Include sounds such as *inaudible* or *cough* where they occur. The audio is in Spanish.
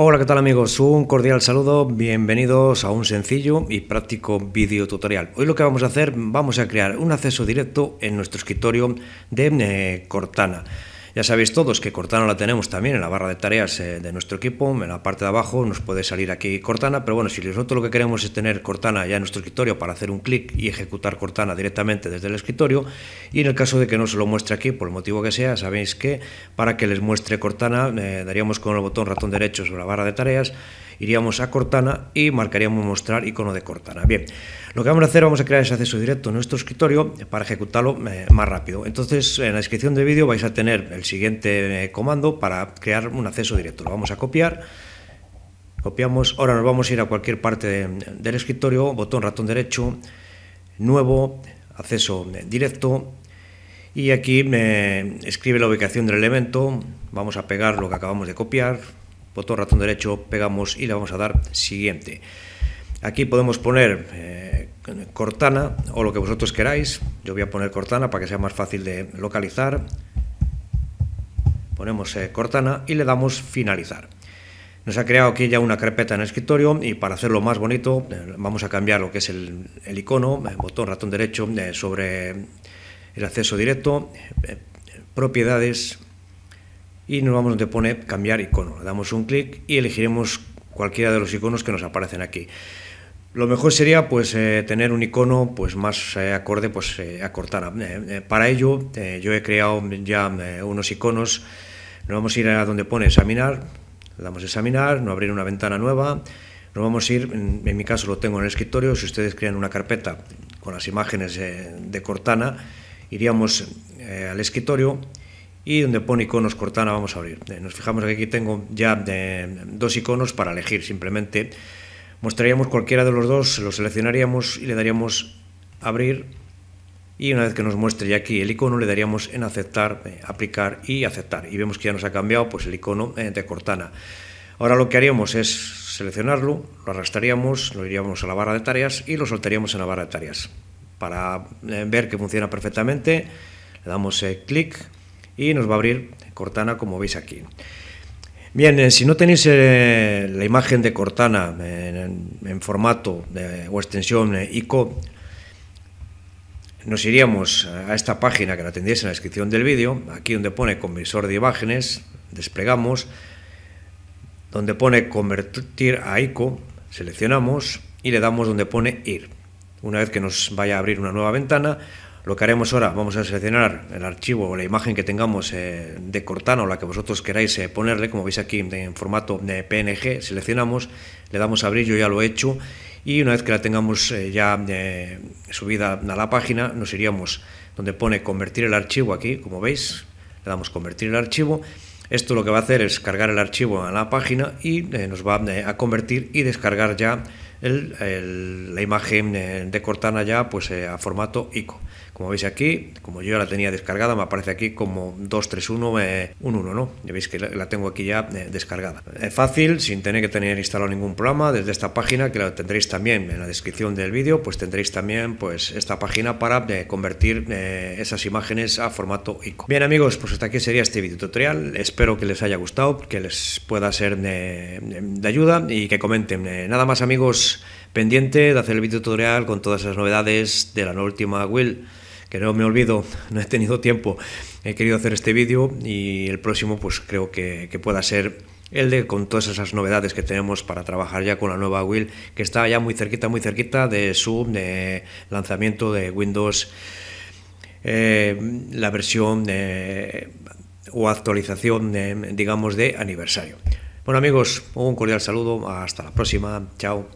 Hola, ¿qué tal amigos? Un cordial saludo, bienvenidos a un sencillo y práctico vídeo tutorial. Hoy lo que vamos a hacer, vamos a crear un acceso directo en nuestro escritorio de eh, Cortana. Ya sabéis todos que Cortana la tenemos también en la barra de tareas eh, de nuestro equipo, en la parte de abajo nos puede salir aquí Cortana, pero bueno, si nosotros lo que queremos es tener Cortana ya en nuestro escritorio para hacer un clic y ejecutar Cortana directamente desde el escritorio, y en el caso de que no se lo muestre aquí, por el motivo que sea, sabéis que para que les muestre Cortana eh, daríamos con el botón ratón derecho sobre la barra de tareas, iríamos a Cortana y marcaríamos mostrar icono de Cortana. Bien, lo que vamos a hacer, vamos a crear ese acceso directo en nuestro escritorio para ejecutarlo eh, más rápido. Entonces, en la descripción del vídeo vais a tener el siguiente eh, comando para crear un acceso directo. Lo vamos a copiar. Copiamos, ahora nos vamos a ir a cualquier parte del escritorio, botón ratón derecho, nuevo, acceso directo, y aquí me escribe la ubicación del elemento, vamos a pegar lo que acabamos de copiar, botón ratón derecho, pegamos y le vamos a dar siguiente. Aquí podemos poner eh, Cortana o lo que vosotros queráis. Yo voy a poner Cortana para que sea más fácil de localizar. Ponemos eh, Cortana y le damos finalizar. Nos ha creado aquí ya una carpeta en el escritorio y para hacerlo más bonito eh, vamos a cambiar lo que es el, icono, botón ratón derecho sobre el acceso directo, propiedades, y nos vamos donde pone cambiar icono. damos un clic y elegiremos cualquiera de los iconos que nos aparecen aquí. Lo mejor sería pues eh, tener un icono pues más eh, acorde pues eh, a Cortana. para ello yo he creado ya unos iconos. Nos vamos a ir a donde pone examinar, le damos examinar, nos abrir una ventana nueva. Nos vamos a ir, en, mi caso lo tengo en el escritorio, si ustedes crean una carpeta con las imágenes de Cortana, iríamos al escritorio y donde pone iconos Cortana vamos a abrir. Eh, nos fijamos que aquí tengo ya eh, dos iconos para elegir, simplemente mostraríamos cualquiera de los dos, lo seleccionaríamos y le daríamos abrir y una vez que nos muestre ya aquí el icono le daríamos en aceptar, eh, aplicar y aceptar y vemos que ya nos ha cambiado pues el icono de Cortana. Ahora lo que haríamos es seleccionarlo, lo arrastraríamos, lo iríamos a la barra de tareas y lo soltaríamos en la barra de tareas. Para ver que funciona perfectamente le damos clic y nos va a abrir Cortana como veis aquí. Bien, eh, si no tenéis eh, la imagen de Cortana eh, en, formato de, o extensión ICO, nos iríamos a esta página que la tendréis en la descripción del vídeo, aquí donde pone conversor de imágenes, desplegamos, donde pone convertir a ICO, seleccionamos y le damos donde pone ir. Una vez que nos vaya a abrir una nueva ventana, lo que haremos ahora, vamos a seleccionar el archivo o la imagen que tengamos eh, de Cortana o la que vosotros queráis eh, ponerle, como veis aquí en formato de PNG, seleccionamos, le damos a abrir, yo ya lo he hecho, y una vez que la tengamos eh, ya subida a la página, nos iríamos donde pone convertir el archivo aquí, como veis, le damos convertir el archivo, esto lo que va a hacer es cargar el archivo a la página y nos va a convertir y descargar ya el, la imagen eh, de Cortana ya pues eh, a formato ICO. Como veis aquí, como yo la tenía descargada, me aparece aquí como 231 11, eh, ¿no? Ya veis que la, tengo aquí ya descargada. Es fácil, sin tener que tener instalado ningún programa, desde esta página, que la tendréis también en la descripción del vídeo, pues tendréis también pues esta página para convertir esas imágenes a formato ICO. Bien amigos, pues hasta aquí sería este vídeo tutorial. Espero que les haya gustado, que les pueda ser de ayuda y que comenten. nada más amigos, pendiente de hacer el vídeo tutorial con todas las novedades de la nueva última Will que no me olvido, *laughs* no he tenido tiempo, he querido hacer este vídeo y el próximo pues creo que, pueda ser el de con todas esas novedades que tenemos para trabajar ya con la nueva Will que está ya muy cerquita, muy cerquita de su lanzamiento de Windows, eh, la versión eh, o actualización eh, digamos de aniversario. Bueno amigos, un cordial saludo, hasta la próxima, chao.